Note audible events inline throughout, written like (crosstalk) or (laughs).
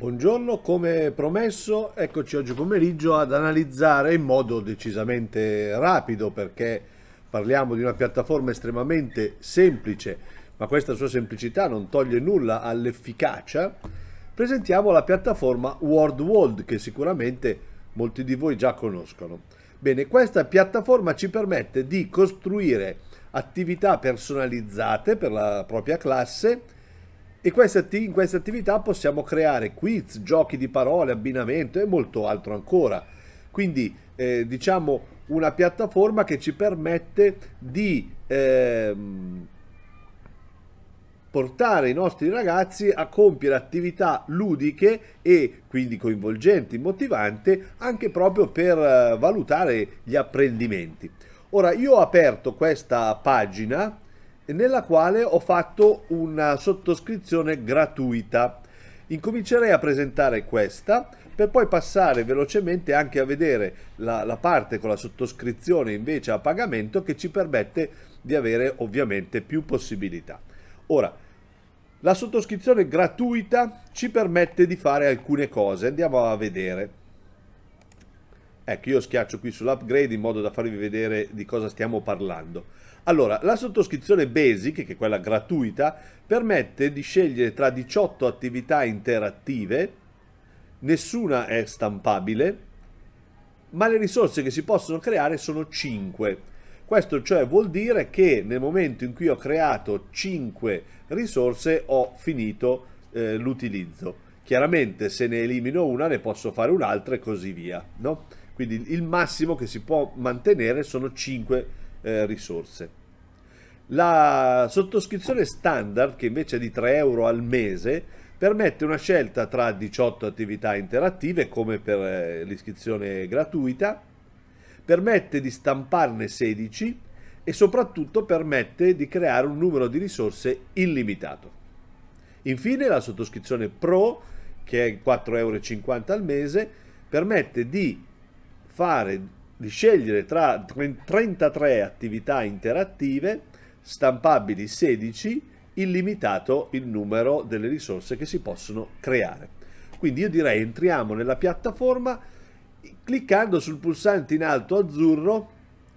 Buongiorno, come promesso, eccoci oggi pomeriggio ad analizzare in modo decisamente rapido perché parliamo di una piattaforma estremamente semplice, ma questa sua semplicità non toglie nulla all'efficacia. Presentiamo la piattaforma World World che sicuramente molti di voi già conoscono. Bene, questa piattaforma ci permette di costruire attività personalizzate per la propria classe e In queste attività possiamo creare quiz, giochi di parole, abbinamento e molto altro ancora. Quindi eh, diciamo una piattaforma che ci permette di ehm, portare i nostri ragazzi a compiere attività ludiche e quindi coinvolgenti, motivanti, anche proprio per eh, valutare gli apprendimenti. Ora io ho aperto questa pagina nella quale ho fatto una sottoscrizione gratuita. Incomincerei a presentare questa per poi passare velocemente anche a vedere la, la parte con la sottoscrizione invece a pagamento che ci permette di avere ovviamente più possibilità. Ora, la sottoscrizione gratuita ci permette di fare alcune cose, andiamo a vedere. Ecco, io schiaccio qui sull'upgrade in modo da farvi vedere di cosa stiamo parlando. Allora, la sottoscrizione Basic, che è quella gratuita, permette di scegliere tra 18 attività interattive, nessuna è stampabile, ma le risorse che si possono creare sono 5. Questo cioè vuol dire che nel momento in cui ho creato 5 risorse ho finito eh, l'utilizzo. Chiaramente se ne elimino una ne posso fare un'altra e così via. No? Quindi il massimo che si può mantenere sono 5 risorse eh, risorse. La sottoscrizione standard, che invece è di 3 euro al mese, permette una scelta tra 18 attività interattive come per eh, l'iscrizione gratuita, permette di stamparne 16 e soprattutto permette di creare un numero di risorse illimitato. Infine la sottoscrizione Pro, che è 4,50 euro al mese, permette di fare di scegliere tra 33 attività interattive, stampabili 16, illimitato il numero delle risorse che si possono creare. Quindi io direi entriamo nella piattaforma, cliccando sul pulsante in alto azzurro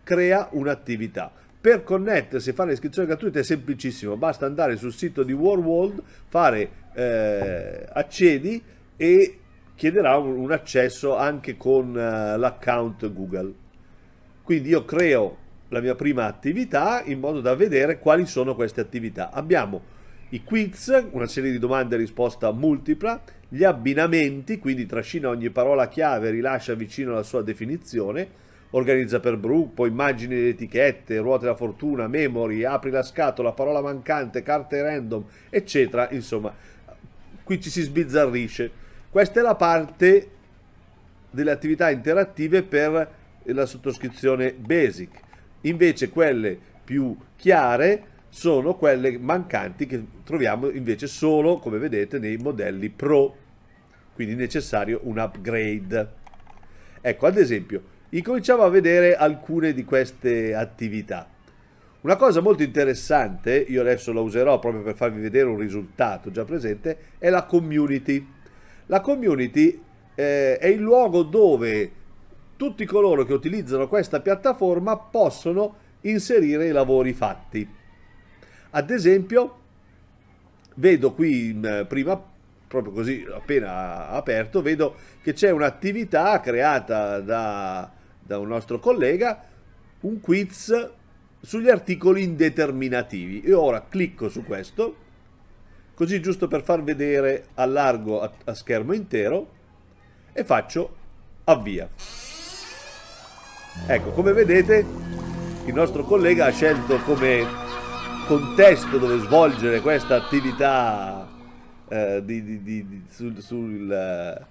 crea un'attività. Per connettersi e fare iscrizione gratuita è semplicissimo, basta andare sul sito di WarWorld, fare eh, accedi e chiederà un, un accesso anche con uh, l'account Google. Quindi io creo la mia prima attività in modo da vedere quali sono queste attività. Abbiamo i quiz, una serie di domande e risposta multipla, gli abbinamenti, quindi trascina ogni parola chiave rilascia vicino la sua definizione, organizza per gruppo, immagini ed etichette, ruote della fortuna, memory, apri la scatola, parola mancante, carte random, eccetera, insomma, qui ci si sbizzarrisce. Questa è la parte delle attività interattive per la sottoscrizione basic. Invece quelle più chiare sono quelle mancanti che troviamo invece solo, come vedete, nei modelli Pro. Quindi è necessario un upgrade. Ecco, ad esempio, incominciamo a vedere alcune di queste attività. Una cosa molto interessante, io adesso la userò proprio per farvi vedere un risultato già presente, è la community. La community eh, è il luogo dove tutti coloro che utilizzano questa piattaforma possono inserire i lavori fatti. Ad esempio, vedo qui in eh, prima, proprio così appena aperto, vedo che c'è un'attività creata da, da un nostro collega, un quiz sugli articoli indeterminativi. Io ora clicco su questo così giusto per far vedere allargo a, a schermo intero e faccio avvia ecco come vedete il nostro collega ha scelto come contesto dove svolgere questa attività eh, di, di, di, sul, sul, eh,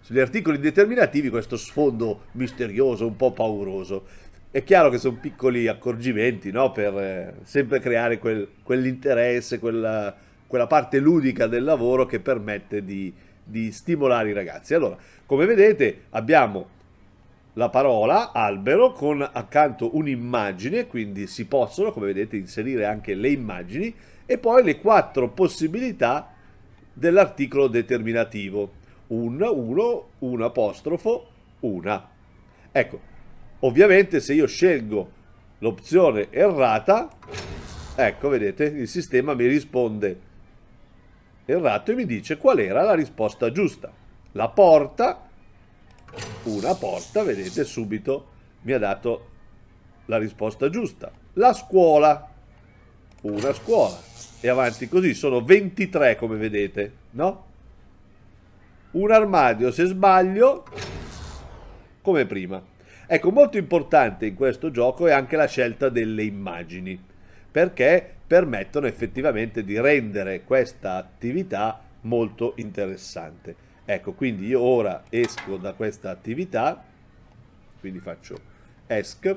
sugli articoli determinativi questo sfondo misterioso un po' pauroso è chiaro che sono piccoli accorgimenti no? per eh, sempre creare quel, quell'interesse quella quella parte ludica del lavoro che permette di, di stimolare i ragazzi. Allora, come vedete abbiamo la parola albero con accanto un'immagine, quindi si possono, come vedete, inserire anche le immagini e poi le quattro possibilità dell'articolo determinativo. Un, uno, un apostrofo, una. Ecco, ovviamente se io scelgo l'opzione errata, ecco, vedete, il sistema mi risponde errato e mi dice qual era la risposta giusta. La porta, una porta, vedete subito mi ha dato la risposta giusta. La scuola, una scuola. E avanti così, sono 23 come vedete, no? Un armadio, se sbaglio, come prima. Ecco, molto importante in questo gioco è anche la scelta delle immagini, perché permettono effettivamente di rendere questa attività molto interessante. Ecco, quindi io ora esco da questa attività, quindi faccio esc,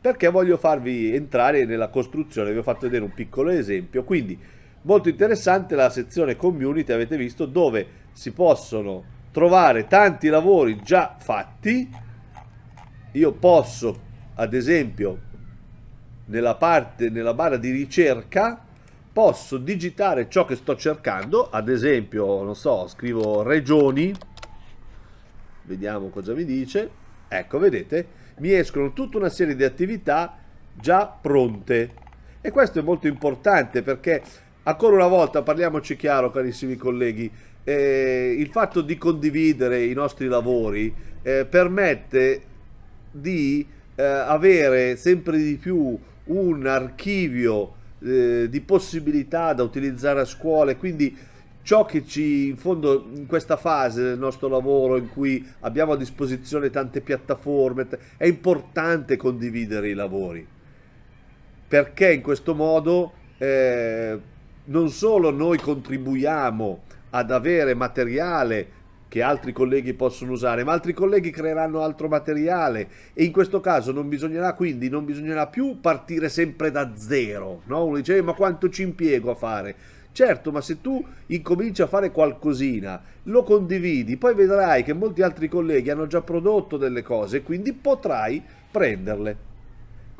perché voglio farvi entrare nella costruzione, vi ho fatto vedere un piccolo esempio, quindi molto interessante la sezione community, avete visto, dove si possono trovare tanti lavori già fatti, io posso ad esempio nella, parte, nella barra di ricerca posso digitare ciò che sto cercando, ad esempio, non so, scrivo regioni, vediamo cosa mi dice, ecco, vedete, mi escono tutta una serie di attività già pronte. E questo è molto importante perché, ancora una volta, parliamoci chiaro, carissimi colleghi, eh, il fatto di condividere i nostri lavori eh, permette di eh, avere sempre di più un archivio eh, di possibilità da utilizzare a scuola e quindi ciò che ci in fondo in questa fase del nostro lavoro in cui abbiamo a disposizione tante piattaforme è importante condividere i lavori perché in questo modo eh, non solo noi contribuiamo ad avere materiale che altri colleghi possono usare, ma altri colleghi creeranno altro materiale e in questo caso non bisognerà quindi, non bisognerà più partire sempre da zero, no? Uno dice, eh, ma quanto ci impiego a fare? Certo, ma se tu incominci a fare qualcosina, lo condividi, poi vedrai che molti altri colleghi hanno già prodotto delle cose, quindi potrai prenderle.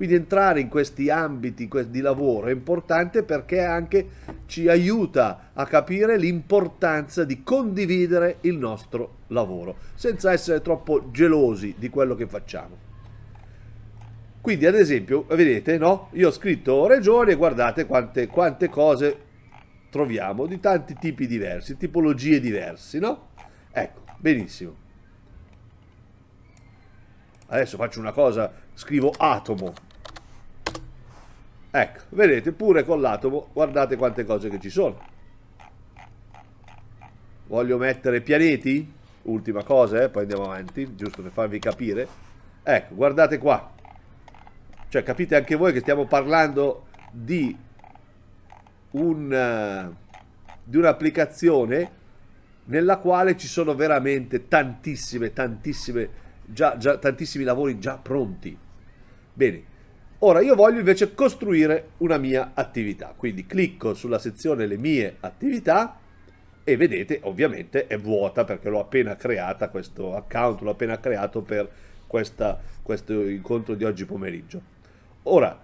Quindi entrare in questi ambiti di lavoro è importante perché anche ci aiuta a capire l'importanza di condividere il nostro lavoro, senza essere troppo gelosi di quello che facciamo. Quindi ad esempio, vedete, no? Io ho scritto regioni e guardate quante, quante cose troviamo di tanti tipi diversi, tipologie diversi, no? Ecco, benissimo. Adesso faccio una cosa, scrivo atomo, Ecco, vedete, pure con l'atomo, guardate quante cose che ci sono. Voglio mettere pianeti? Ultima cosa, eh, poi andiamo avanti, giusto per farvi capire. Ecco, guardate qua. Cioè, capite anche voi che stiamo parlando di un, eh, di un'applicazione nella quale ci sono veramente tantissime, tantissime, già, già, tantissimi lavori già pronti. Bene, Ora io voglio invece costruire una mia attività, quindi clicco sulla sezione le mie attività e vedete ovviamente è vuota perché l'ho appena creata questo account, l'ho appena creato per questa, questo incontro di oggi pomeriggio. Ora,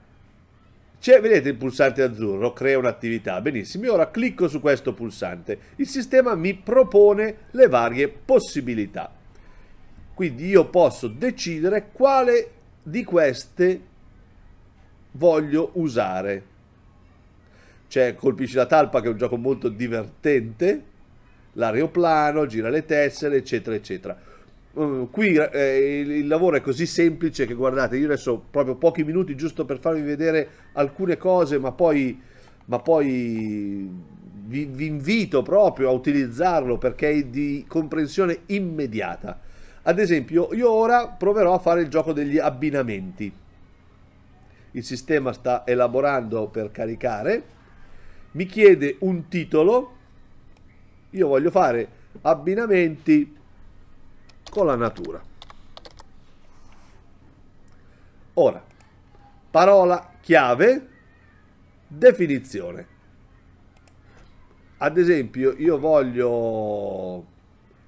vedete il pulsante azzurro, crea un'attività, benissimo, ora clicco su questo pulsante, il sistema mi propone le varie possibilità, quindi io posso decidere quale di queste voglio usare. C'è Colpisci la talpa che è un gioco molto divertente, l'aeroplano, gira le tessere, eccetera, eccetera. Mm, qui eh, il, il lavoro è così semplice che guardate, io adesso proprio pochi minuti giusto per farvi vedere alcune cose, ma poi, ma poi vi, vi invito proprio a utilizzarlo perché è di comprensione immediata. Ad esempio, io ora proverò a fare il gioco degli abbinamenti il sistema sta elaborando per caricare, mi chiede un titolo, io voglio fare abbinamenti con la natura. Ora, parola chiave, definizione. Ad esempio, io voglio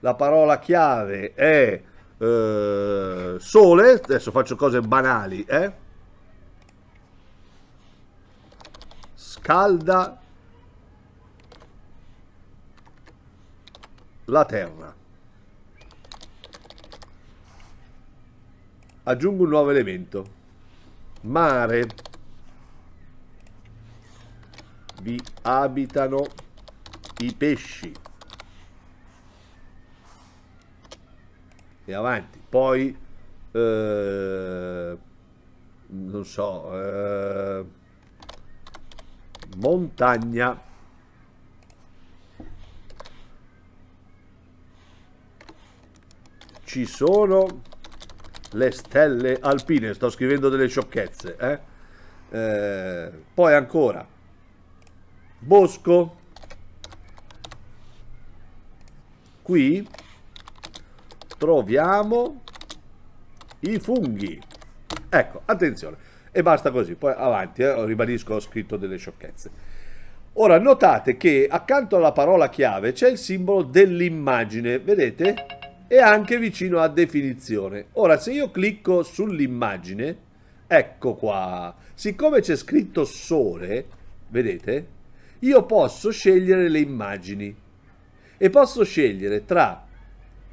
la parola chiave è eh, sole, adesso faccio cose banali, eh? calda la terra. Aggiungo un nuovo elemento. Mare. Vi abitano i pesci. E avanti. Poi... Eh, non so... Eh, montagna ci sono le stelle alpine sto scrivendo delle sciocchezze eh? Eh, poi ancora bosco qui troviamo i funghi ecco attenzione e basta così, poi avanti, eh, ribadisco, ho scritto delle sciocchezze. Ora, notate che accanto alla parola chiave c'è il simbolo dell'immagine, vedete? E anche vicino a definizione. Ora, se io clicco sull'immagine, ecco qua, siccome c'è scritto sole, vedete? Io posso scegliere le immagini e posso scegliere tra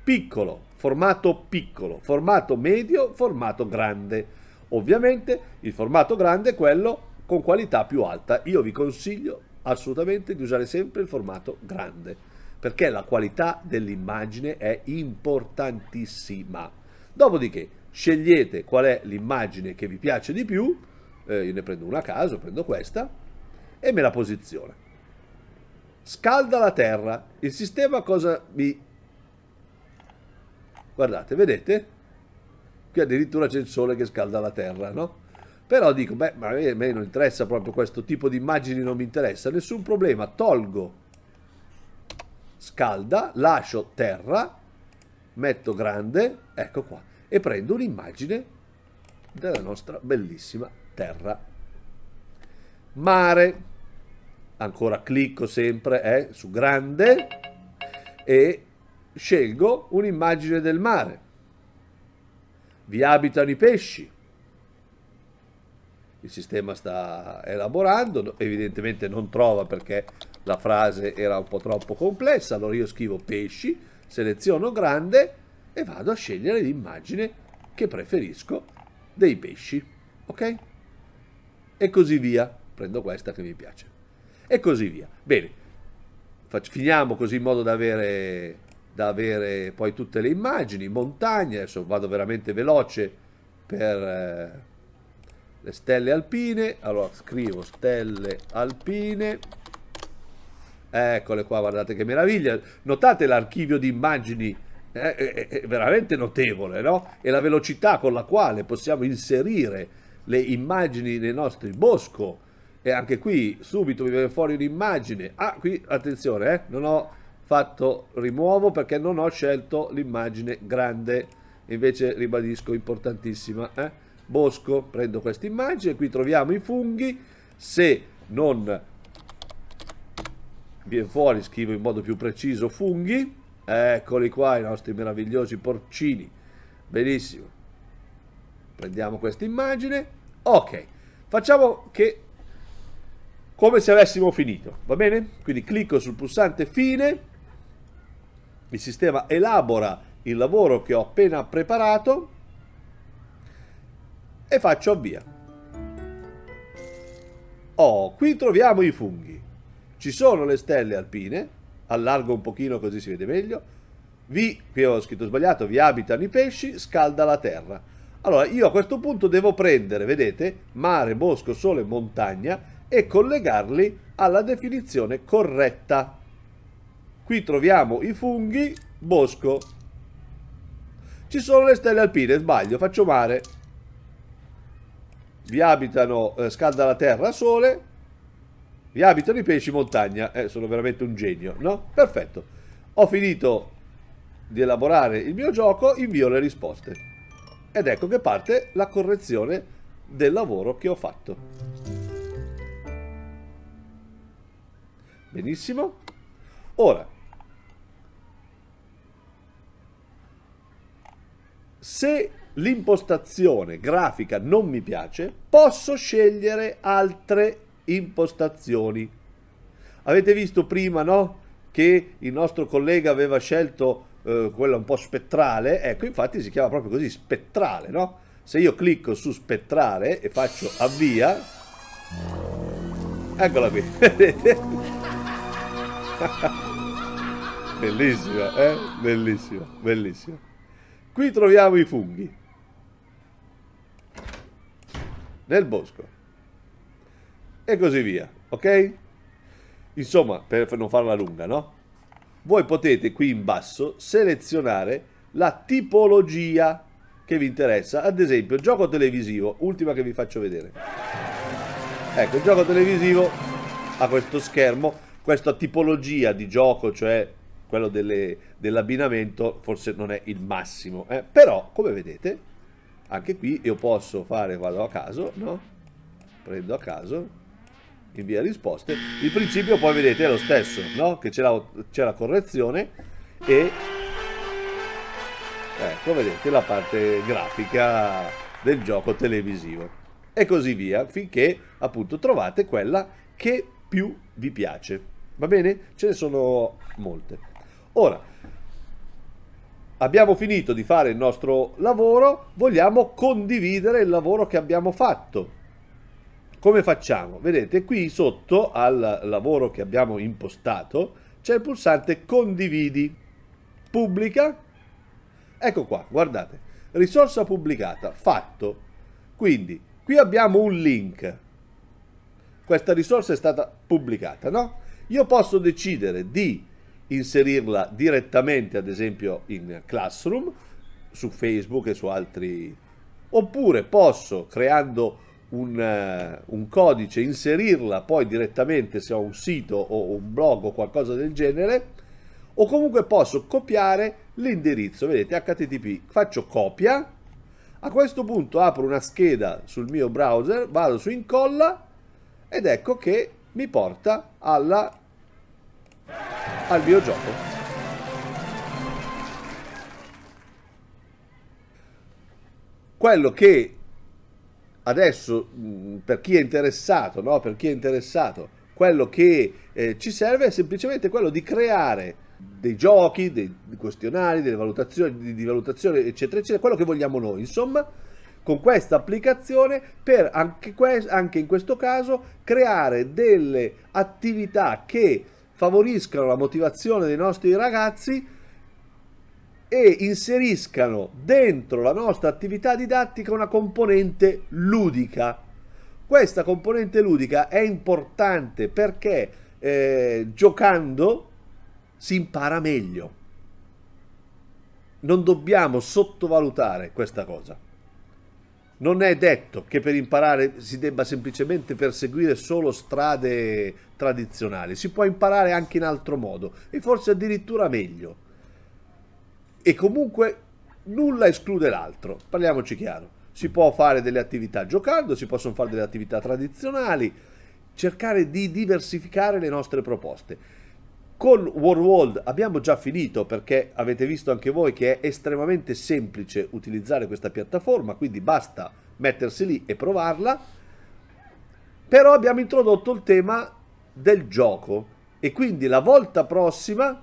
piccolo, formato piccolo, formato medio, formato grande. Ovviamente il formato grande è quello con qualità più alta. Io vi consiglio assolutamente di usare sempre il formato grande perché la qualità dell'immagine è importantissima. Dopodiché scegliete qual è l'immagine che vi piace di più, eh, io ne prendo una a caso, prendo questa, e me la posiziono Scalda la terra. Il sistema cosa mi... Guardate, vedete? qui addirittura c'è il sole che scalda la terra, no? Però dico, beh, ma a me non interessa proprio questo tipo di immagini, non mi interessa, nessun problema, tolgo, scalda, lascio terra, metto grande, ecco qua, e prendo un'immagine della nostra bellissima terra. Mare, ancora clicco sempre eh, su grande e scelgo un'immagine del mare vi abitano i pesci. Il sistema sta elaborando, evidentemente non trova perché la frase era un po' troppo complessa, allora io scrivo pesci, seleziono grande e vado a scegliere l'immagine che preferisco dei pesci, ok? E così via, prendo questa che mi piace. E così via. Bene, finiamo così in modo da avere da avere poi tutte le immagini, montagne, adesso vado veramente veloce per eh, le stelle alpine, allora scrivo stelle alpine, eccole qua, guardate che meraviglia, notate l'archivio di immagini eh, è, eh, è eh, veramente notevole, no? E la velocità con la quale possiamo inserire le immagini nei nostri bosco, e anche qui subito mi viene fuori un'immagine, ah qui attenzione, eh, non ho fatto rimuovo perché non ho scelto l'immagine grande invece ribadisco importantissima eh? bosco prendo questa immagine qui troviamo i funghi se non viene fuori scrivo in modo più preciso funghi eccoli qua i nostri meravigliosi porcini benissimo prendiamo questa immagine ok facciamo che come se avessimo finito va bene quindi clicco sul pulsante fine il sistema elabora il lavoro che ho appena preparato e faccio avvia. Oh, qui troviamo i funghi. Ci sono le stelle alpine, allargo un pochino così si vede meglio. Vi, qui ho scritto sbagliato, vi abitano i pesci, scalda la terra. Allora, io a questo punto devo prendere, vedete, mare, bosco, sole, montagna e collegarli alla definizione corretta. Qui troviamo i funghi, bosco. Ci sono le stelle alpine, sbaglio, faccio mare. Vi abitano, eh, scalda la terra, sole. Vi abitano i pesci, montagna. Eh, sono veramente un genio, no? Perfetto. Ho finito di elaborare il mio gioco, invio le risposte. Ed ecco che parte la correzione del lavoro che ho fatto. Benissimo. Ora, se l'impostazione grafica non mi piace, posso scegliere altre impostazioni. Avete visto prima, no? Che il nostro collega aveva scelto eh, quella un po' spettrale, ecco, infatti si chiama proprio così, spettrale, no? Se io clicco su spettrale e faccio avvia, eccola qui, (laughs) vedete? (laughs) bellissima, eh? Bellissima, bellissima. Qui troviamo i funghi. Nel bosco. E così via, ok? Insomma, per non farla lunga, no? Voi potete qui in basso selezionare la tipologia che vi interessa. Ad esempio, gioco televisivo, ultima che vi faccio vedere. Ecco, il gioco televisivo ha questo schermo, questa tipologia di gioco, cioè quello delle, dell'abbinamento forse non è il massimo, eh? però come vedete anche qui io posso fare, vado a caso, no? prendo a caso, invia risposte, il principio poi vedete è lo stesso, no? che c'è la, la, correzione e ecco vedete la parte grafica del gioco televisivo e così via finché appunto trovate quella che più vi piace va bene? ce ne sono molte Ora, abbiamo finito di fare il nostro lavoro, vogliamo condividere il lavoro che abbiamo fatto. Come facciamo? Vedete, qui sotto al lavoro che abbiamo impostato c'è il pulsante condividi, pubblica, ecco qua, guardate, risorsa pubblicata, fatto. Quindi, qui abbiamo un link, questa risorsa è stata pubblicata, no? Io posso decidere di inserirla direttamente ad esempio in Classroom, su Facebook e su altri... Oppure posso, creando un, uh, un codice, inserirla poi direttamente se ho un sito o un blog o qualcosa del genere, o comunque posso copiare l'indirizzo, vedete, http, faccio copia, a questo punto apro una scheda sul mio browser, vado su incolla ed ecco che mi porta alla al videogioco. Quello che adesso, mm, per chi è interessato, no? per chi è interessato, quello che eh, ci serve è semplicemente quello di creare dei giochi, dei questionari, delle valutazioni, di, di valutazione, eccetera, eccetera, quello che vogliamo noi, insomma, con questa applicazione per anche, anche in questo caso creare delle attività che favoriscano la motivazione dei nostri ragazzi e inseriscano dentro la nostra attività didattica una componente ludica. Questa componente ludica è importante perché eh, giocando si impara meglio. Non dobbiamo sottovalutare questa cosa. Non è detto che per imparare si debba semplicemente perseguire solo strade tradizionali, si può imparare anche in altro modo e forse addirittura meglio. E comunque nulla esclude l'altro, parliamoci chiaro. Si può fare delle attività giocando, si possono fare delle attività tradizionali, cercare di diversificare le nostre proposte. Con World World abbiamo già finito perché avete visto anche voi che è estremamente semplice utilizzare questa piattaforma, quindi basta mettersi lì e provarla. Però abbiamo introdotto il tema del gioco e quindi la volta prossima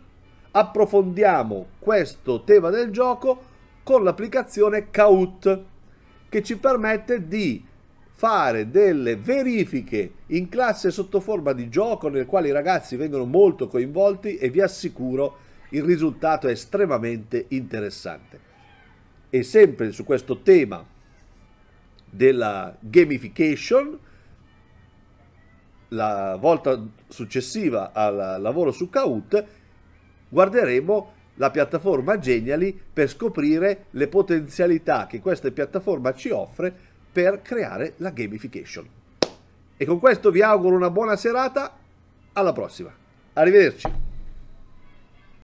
approfondiamo questo tema del gioco con l'applicazione Kaut che ci permette di fare delle verifiche in classe sotto forma di gioco nel quale i ragazzi vengono molto coinvolti e vi assicuro il risultato è estremamente interessante. E sempre su questo tema della gamification, la volta successiva al lavoro su Kahoot, guarderemo la piattaforma Geniali per scoprire le potenzialità che questa piattaforma ci offre per creare la gamification. E con questo vi auguro una buona serata, alla prossima. Arrivederci.